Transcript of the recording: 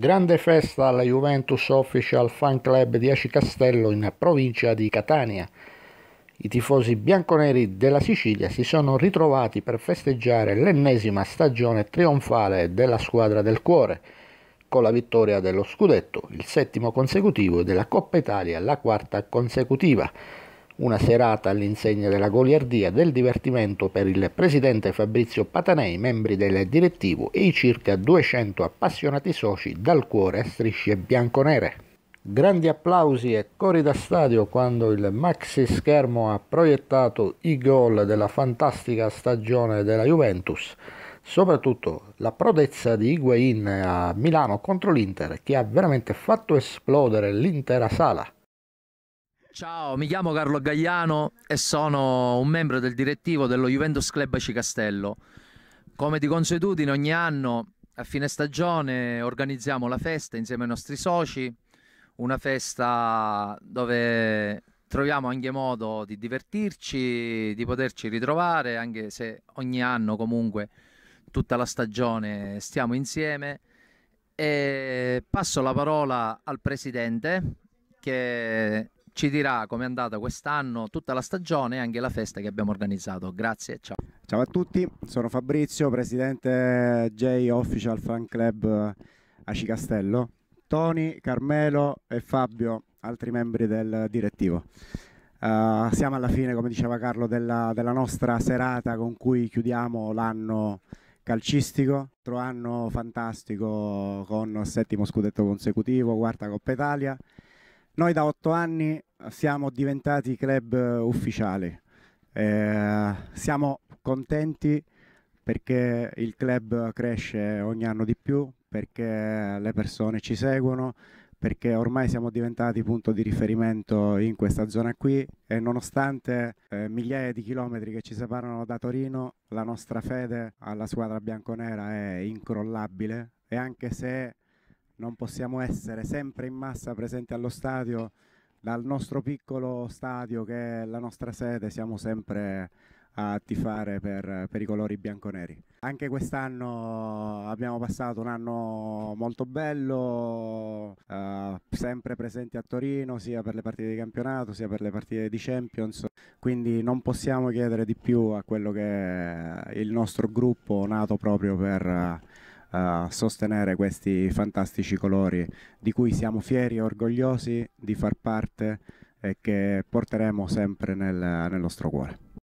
Grande festa alla Juventus Official Fan Club 10 Castello in provincia di Catania. I tifosi bianconeri della Sicilia si sono ritrovati per festeggiare l'ennesima stagione trionfale della squadra del cuore, con la vittoria dello scudetto, il settimo consecutivo, e della Coppa Italia, la quarta consecutiva una serata all'insegna della goliardia, del divertimento per il presidente Fabrizio Patanei, membri del direttivo e i circa 200 appassionati soci dal cuore a strisce bianco-nere. Grandi applausi e cori da stadio quando il maxi schermo ha proiettato i gol della fantastica stagione della Juventus. Soprattutto la prodezza di Higuain a Milano contro l'Inter che ha veramente fatto esplodere l'intera sala. Ciao, mi chiamo Carlo Gagliano e sono un membro del direttivo dello Juventus Club Cicastello. Come di consuetudine ogni anno a fine stagione organizziamo la festa insieme ai nostri soci, una festa dove troviamo anche modo di divertirci, di poterci ritrovare, anche se ogni anno comunque tutta la stagione stiamo insieme. E passo la parola al presidente che ci dirà com'è andata quest'anno tutta la stagione e anche la festa che abbiamo organizzato. Grazie, ciao. Ciao a tutti, sono Fabrizio, presidente J Official Fan Club eh, Aci Castello. Tony, Carmelo e Fabio, altri membri del direttivo. Uh, siamo alla fine, come diceva Carlo, della, della nostra serata con cui chiudiamo l'anno calcistico, altro anno fantastico con settimo scudetto consecutivo, quarta Coppa Italia, noi da otto anni siamo diventati club eh, ufficiale, eh, siamo contenti perché il club cresce ogni anno di più, perché le persone ci seguono, perché ormai siamo diventati punto di riferimento in questa zona qui e nonostante eh, migliaia di chilometri che ci separano da Torino, la nostra fede alla squadra bianconera è incrollabile e anche se non possiamo essere sempre in massa presenti allo stadio, dal nostro piccolo stadio che è la nostra sede, siamo sempre a tifare per, per i colori bianconeri. Anche quest'anno abbiamo passato un anno molto bello, eh, sempre presenti a Torino sia per le partite di campionato sia per le partite di Champions, quindi non possiamo chiedere di più a quello che è il nostro gruppo nato proprio per... Eh, sostenere questi fantastici colori di cui siamo fieri e orgogliosi di far parte e che porteremo sempre nel, nel nostro cuore.